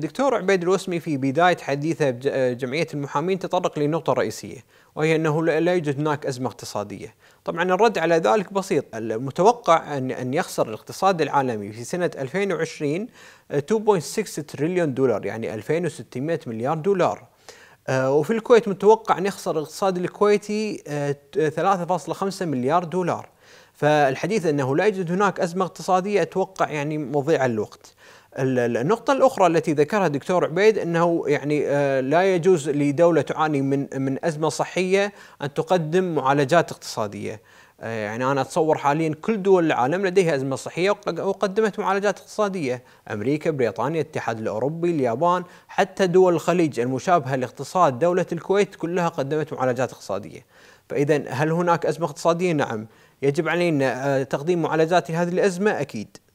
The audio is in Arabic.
دكتور عبيد الوسمي في بداية حديثه بجمعية آه، المحامين تطرق لنقطة رئيسية وهي أنه لا يوجد هناك أزمة اقتصادية طبعا الرد على ذلك بسيط المتوقع أن أن يخسر الاقتصاد العالمي في سنة 2020 2.6 تريليون دولار يعني 2600 مليار دولار آه، وفي الكويت متوقع أن يخسر الاقتصاد الكويتي 3.5 آه، مليار دولار فالحديث أنه لا يوجد هناك أزمة اقتصادية أتوقع يعني مضيع الوقت النقطة الأخرى التي ذكرها الدكتور عبيد أنه يعني آه، لا يجوز لدولة تعاني من من أزمة صحية أن تقدم معالجات اقتصادية آه، يعني انا اتصور حاليا كل دول العالم لديها ازمه صحيه وقدمت معالجات اقتصاديه، امريكا، بريطانيا، الاتحاد الاوروبي، اليابان، حتى دول الخليج المشابهه لاقتصاد دوله الكويت كلها قدمت معالجات اقتصاديه. فاذا هل هناك ازمه اقتصاديه؟ نعم، يجب علينا آه، تقديم معالجات لهذه الازمه اكيد.